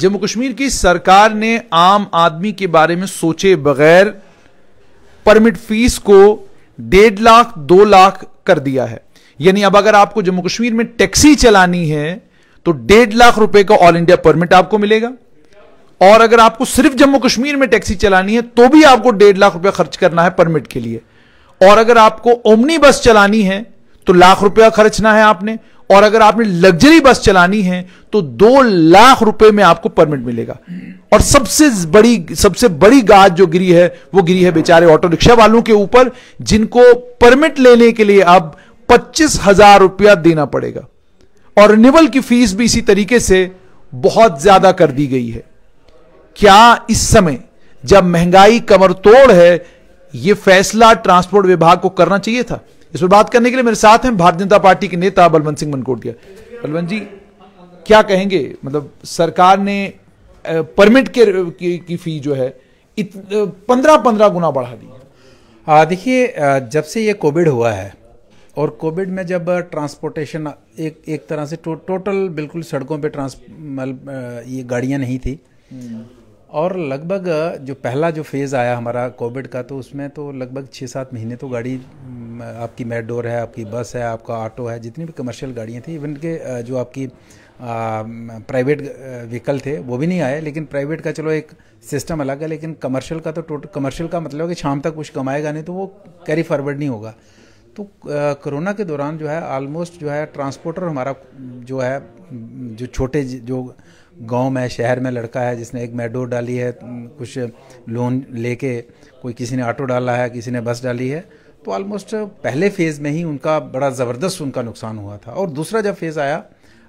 जम्मू कश्मीर की सरकार ने आम आदमी के बारे में सोचे बगैर परमिट फीस को डेढ़ लाख दो लाख कर दिया है यानी अब अगर आपको जम्मू कश्मीर में टैक्सी चलानी है तो डेढ़ लाख रुपए का ऑल इंडिया परमिट आपको मिलेगा और अगर आपको सिर्फ जम्मू कश्मीर में टैक्सी चलानी है तो भी आपको डेढ़ लाख रुपया खर्च करना है परमिट के लिए और अगर आपको ओमनी बस चलानी है तो लाख रुपया खर्चना है आपने और अगर आपने लग्जरी बस चलानी है तो दो लाख रुपए में आपको परमिट मिलेगा और सबसे बड़ी सबसे बड़ी गाज जो गिरी है वो गिरी है बेचारे ऑटो रिक्शा वालों के ऊपर जिनको परमिट लेने के लिए अब पच्चीस हजार रुपया देना पड़ेगा और रिन्यूअल की फीस भी इसी तरीके से बहुत ज्यादा कर दी गई है क्या इस समय जब महंगाई कमर तोड़ है यह फैसला ट्रांसपोर्ट विभाग को करना चाहिए था इस पर बात करने के लिए मेरे साथ हैं भारतीय जनता पार्टी के नेता बलवंत सिंह मनकोटिया बलवंत जी क्या कहेंगे मतलब सरकार ने परमिट के की, फी जो है पंद्रह पंद्रह गुना बढ़ा दी देखिए जब से ये कोविड हुआ है और कोविड में जब ट्रांसपोर्टेशन एक एक तरह से टो, टोटल बिल्कुल सड़कों पे ट्रांस मतलब, ये गाड़ियाँ नहीं थी हम्म। और लगभग जो पहला जो फेज़ आया हमारा कोविड का तो उसमें तो लगभग छः सात महीने तो गाड़ी आपकी मेडोर है आपकी बस है आपका ऑटो है जितनी भी कमर्शियल गाड़ियाँ थी इवन के जो आपकी प्राइवेट व्हीकल थे वो भी नहीं आए लेकिन प्राइवेट का चलो एक सिस्टम अलग है लेकिन कमर्शियल का तो टोटल कमर्शियल का मतलब है कि शाम तक कुछ कमाएगा नहीं तो वो कैरी फॉरवर्ड नहीं होगा तो कोरोना के दौरान जो है ऑलमोस्ट जो है ट्रांसपोर्टर हमारा जो है जो छोटे जो गांव में शहर में लड़का है जिसने एक मेडो डाली है कुछ लोन लेके कोई किसी ने ऑटो डाला है किसी ने बस डाली है तो ऑलमोस्ट पहले फेज़ में ही उनका बड़ा ज़बरदस्त उनका नुकसान हुआ था और दूसरा जब फेज़ आया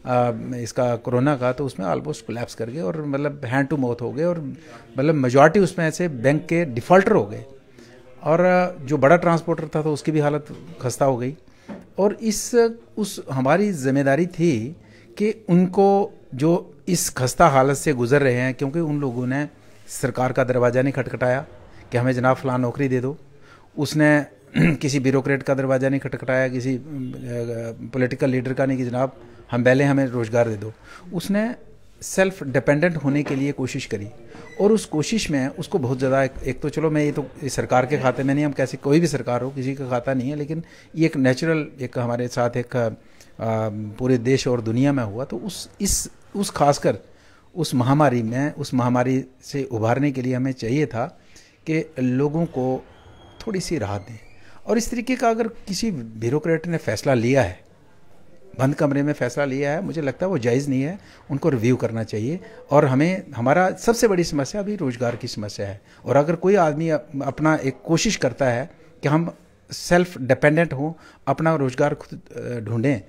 आ, इसका कोरोना का तो उसमें ऑलमोस्ट कोलैप्स कर गए और मतलब हैंड टू माउथ हो गए और मतलब मेजॉरिटी उसमें ऐसे बैंक के डिफ़ॉल्टर हो गए और जो बड़ा ट्रांसपोर्टर था तो उसकी भी हालत खस्ता हो गई और इस उस हमारी जिम्मेदारी थी कि उनको जो इस खस्ता हालत से गुजर रहे हैं क्योंकि उन लोगों ने सरकार का दरवाज़ा नहीं खटखटाया कि हमें जनाब फला नौकरी दे दो उसने किसी ब्यूरोक्रेट का दरवाज़ा नहीं खटखटाया किसी पॉलिटिकल लीडर का नहीं कि जनाब हम पहले हमें रोज़गार दे दो उसने सेल्फ डिपेंडेंट होने के लिए कोशिश करी और उस कोशिश में उसको बहुत ज़्यादा एक, एक तो चलो मैं ये तो सरकार के खाते में नहीं हम कैसे कोई भी सरकार हो किसी का खाता नहीं है लेकिन ये एक नेचुरल एक हमारे साथ एक पूरे देश और दुनिया में हुआ तो उस इस उस खासकर उस महामारी में उस महामारी से उभारने के लिए हमें चाहिए था कि लोगों को थोड़ी सी राहत दें और इस तरीके का अगर किसी ब्यूरोक्रेट ने फैसला लिया है बंद कमरे में फैसला लिया है मुझे लगता है वो जायज़ नहीं है उनको रिव्यू करना चाहिए और हमें हमारा सबसे बड़ी समस्या अभी रोज़गार की समस्या है और अगर कोई आदमी अपना एक कोशिश करता है कि हम सेल्फ डिपेंडेंट हों अपना रोज़गार खुद ढूंढें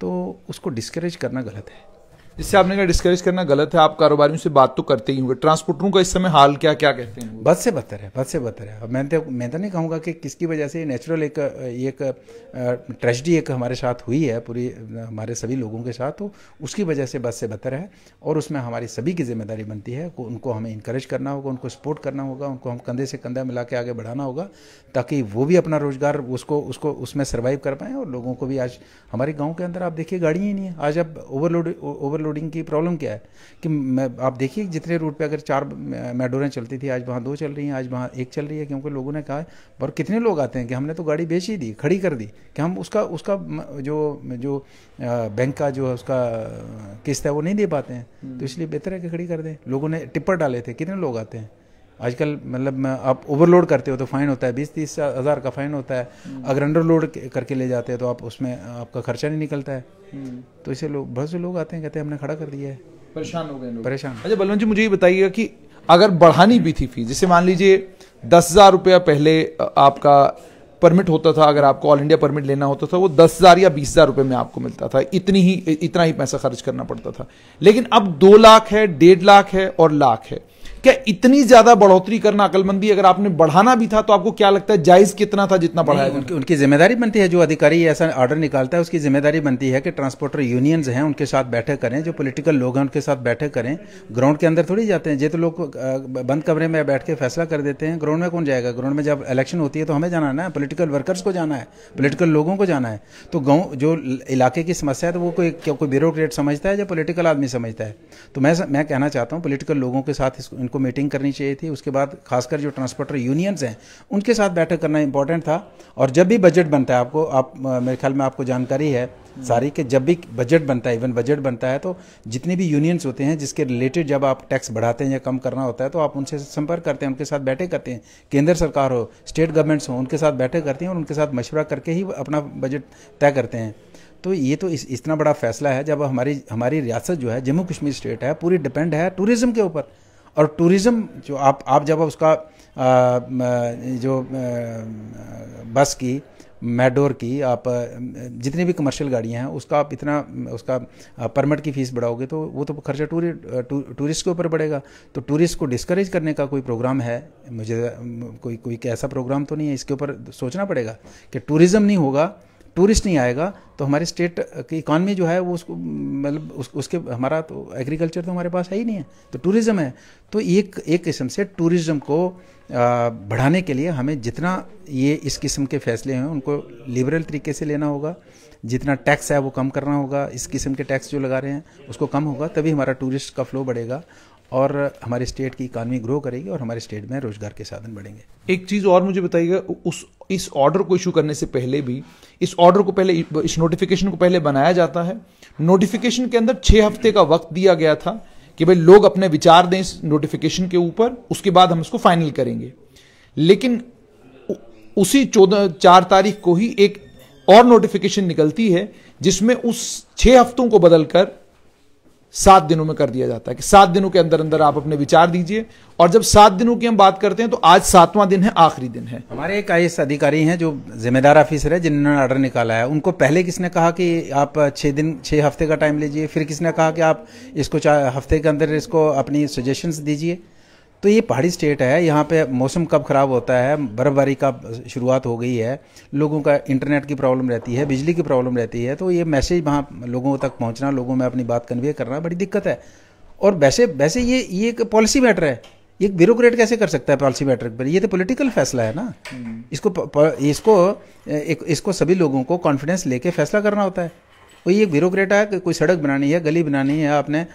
तो उसको डिस्करेज करना गलत है जिससे आपने कहा डिस्करेज करना गलत है आप कारोबारियों से बात तो करते ही होंगे ट्रांसपोर्टरों का इस समय हाल क्या क्या कहते हैं बस से बदतर है बस से बदतर है मैं तो मैं तो नहीं कहूँगा कि किसकी वजह से नेचुरल एक एक ट्रेजडी एक हमारे साथ हुई है पूरी हमारे सभी लोगों के साथ तो उसकी वजह से बस से बदतर है और उसमें हमारी सभी की जिम्मेदारी बनती है उनको हमें इंकरेज करना होगा उनको सपोर्ट करना होगा उनको हम कंधे से कंधा मिला के आगे बढ़ाना होगा ताकि वो भी अपना रोजगार उसको उसको उसमें सर्वाइव कर पाएँ और लोगों को भी आज हमारे गाँव के अंदर आप देखिए गाड़ियाँ ही नहीं है आज अब ओवरलोड ओवर लोडिंग की प्रॉब्लम क्या है कि मैं आप देखिए जितने रूट पे अगर चार मेडोरें चलती थी आज वहाँ दो चल रही हैं आज वहाँ एक चल रही है क्योंकि लोगों ने कहा है और कितने लोग आते हैं कि हमने तो गाड़ी बेच ही दी खड़ी कर दी कि हम उसका उसका जो जो बैंक का जो है उसका किस्त है वो नहीं दे पाते हैं हम्म। तो इसलिए बेहतर है कि खड़ी कर दें लोगों ने टिप्पर डाले थे कितने लोग आते हैं आजकल मतलब आप ओवरलोड करते हो तो फाइन होता है बीस तीस हज़ार का फाइन होता है हम्म। अगर अंडरलोड करके ले जाते हैं तो आप उसमें आपका खर्चा नहीं निकलता है हम्म। तो इसे लोग बहुत से लोग आते हैं कहते हैं हमने खड़ा कर दिया है परेशान हो गए लोग परेशान अच्छा बलवंत जी मुझे ये बताइएगा कि अगर बढ़ानी भी थी फीस जैसे मान लीजिए दस हज़ार रुपया पहले आपका परमिट होता था अगर आपको ऑल इंडिया परमिट लेना होता था वो दस हज़ार या बीस हज़ार रुपये में आपको मिलता था इतनी ही इतना ही पैसा खर्च करना पड़ता था लेकिन अब दो लाख है डेढ़ लाख है और लाख है क्या इतनी ज्यादा बढ़ोतरी करना अकलमंदी अगर आपने बढ़ाना भी था तो आपको क्या लगता है जायज कितना था जितना बढ़ाया उनकी, उनकी जिम्मेदारी बनती है जो अधिकारी ऐसा ऑर्डर निकालता है उसकी जिम्मेदारी बनती है कि ट्रांसपोर्टर यूनियंस हैं उनके साथ बैठक करें जो पोलिटिकल लोग हैं उनके साथ बैठक करें ग्राउंड के अंदर थोड़ी जाते हैं जे तो लोग बंद कमरे में बैठ के फैसला कर देते हैं ग्राउंड में कौन जाएगा ग्राउंड में जब इलेक्शन होती है तो हमें जाना है ना पोलिटिकल वर्कर्स को जाना है पोलिटिकल लोगों को जाना है तो गाँव जो इलाके की समस्या है तो वो कोई कोई ब्यूरोक्रेट समझता है या पोलिटिकल आदमी समझता है तो मैं मैं कहना चाहता हूँ पोलिटिकल लोगों के साथ को मीटिंग करनी चाहिए थी उसके बाद खासकर जो ट्रांसपोर्टर यूनियंस हैं उनके साथ बैठक करना इंपॉर्टेंट था और जब भी बजट बनता है आपको आप मेरे ख्याल में आपको जानकारी है सारी कि जब भी बजट बनता है इवन बजट बनता है तो जितने भी यूनियंस होते हैं जिसके रिलेटेड जब आप टैक्स बढ़ाते हैं या कम करना होता है तो आप उनसे संपर्क करते हैं उनके साथ बैठे करते हैं केंद्र सरकार हो स्टेट गवर्नमेंट्स हो उनके साथ बैठे करते हैं और उनके साथ मशवरा करके ही अपना बजट तय करते हैं तो ये तो इस इतना बड़ा फैसला है जब हमारी हमारी रियासत जो है जम्मू कश्मीर स्टेट है पूरी डिपेंड है टूरिज्म के ऊपर और टूरिज़्म जो आप आप जब उसका आ, जो आ, बस की मेडोर की आप जितनी भी कमर्शियल गाड़ियां हैं उसका आप इतना उसका परमिट की फ़ीस बढ़ाओगे तो वो तो खर्चा टूरि टू, टूरिस्ट के ऊपर बढ़ेगा तो टूरिस्ट को डिस्करेज करने का कोई प्रोग्राम है मुझे कोई कोई ऐसा प्रोग्राम तो नहीं है इसके ऊपर सोचना पड़ेगा कि टूरिज़्म नहीं होगा टूरिस्ट नहीं आएगा तो हमारे स्टेट की इकॉनमी जो है वो उसको मतलब उस, उसके हमारा तो एग्रीकल्चर तो हमारे पास है ही नहीं है तो टूरिज़्म है तो एक एक किस्म से टूरिज़्म को बढ़ाने के लिए हमें जितना ये इस किस्म के फैसले हैं उनको लिबरल तरीके से लेना होगा जितना टैक्स है वो कम करना होगा इस किस्म के टैक्स जो लगा रहे हैं उसको कम होगा तभी हमारा टूरिस्ट का फ्लो बढ़ेगा और हमारे स्टेट की इकानमी ग्रो करेगी और हमारे स्टेट में रोजगार के साधन बढ़ेंगे एक चीज़ और मुझे बताइएगा उस इस ऑर्डर को इशू करने से पहले भी इस ऑर्डर को पहले इस नोटिफिकेशन को पहले बनाया जाता है नोटिफिकेशन के अंदर छः हफ्ते का वक्त दिया गया था कि भाई लोग अपने विचार दें इस नोटिफिकेशन के ऊपर उसके बाद हम इसको फाइनल करेंगे लेकिन उसी चौदह चार तारीख को ही एक और नोटिफिकेशन निकलती है जिसमें उस छः हफ्तों को बदलकर सात दिनों में कर दिया जाता है कि सात दिनों के अंदर अंदर आप अपने विचार दीजिए और जब सात दिनों की हम बात करते हैं तो आज सातवां दिन है आखिरी दिन है हमारे एक आई अधिकारी हैं जो जिम्मेदार ऑफिसर है जिन्होंने ऑर्डर निकाला है उनको पहले किसने कहा कि आप छः दिन छः हफ्ते का टाइम लीजिए फिर किसने कहा कि आप इसको हफ्ते के अंदर इसको अपनी सजेशन दीजिए तो ये पहाड़ी स्टेट है यहाँ पे मौसम कब ख़राब होता है बर्फ़बारी का शुरुआत हो गई है लोगों का इंटरनेट की प्रॉब्लम रहती है बिजली की प्रॉब्लम रहती है तो ये मैसेज वहाँ लोगों तक पहुँचना लोगों में अपनी बात कन्वे करना बड़ी दिक्कत है और वैसे वैसे ये ये एक पॉलिसी मैटर है ये एक ब्यूरोक्रेट कैसे कर सकता है पॉलिसी मैटर पर ये तो पॉलिटिकल फैसला है ना हम्म। इसको इसको एक, इसको सभी लोगों को कॉन्फिडेंस लेके फैसला करना होता है वो ये ब्यूरोक्रेट है कि कोई सड़क बनानी है गली बनानी है आपने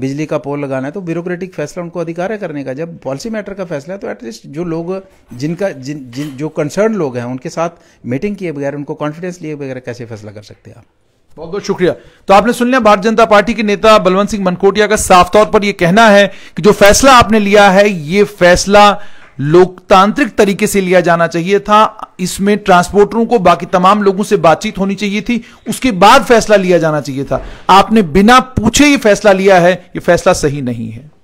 बिजली का पोल लगाना है तो ब्यूरोक्रेटिक फैसला उनको अधिकार है करने का जब पॉलिसी मैटर का फैसला है तो एटलीस्ट जो लोग जिनका जिन, जिन जो कंसर्न लोग हैं उनके साथ मीटिंग किए बगैर उनको कॉन्फिडेंस लिए बगैर कैसे फैसला कर सकते हैं आप बहुत बहुत शुक्रिया तो आपने सुन लिया भारतीय जनता पार्टी के नेता बलवंत सिंह मनकोटिया का साफ तौर पर यह कहना है कि जो फैसला आपने लिया है ये फैसला लोकतांत्रिक तरीके से लिया जाना चाहिए था इसमें ट्रांसपोर्टरों को बाकी तमाम लोगों से बातचीत होनी चाहिए थी उसके बाद फैसला लिया जाना चाहिए था आपने बिना पूछे ये फैसला लिया है ये फैसला सही नहीं है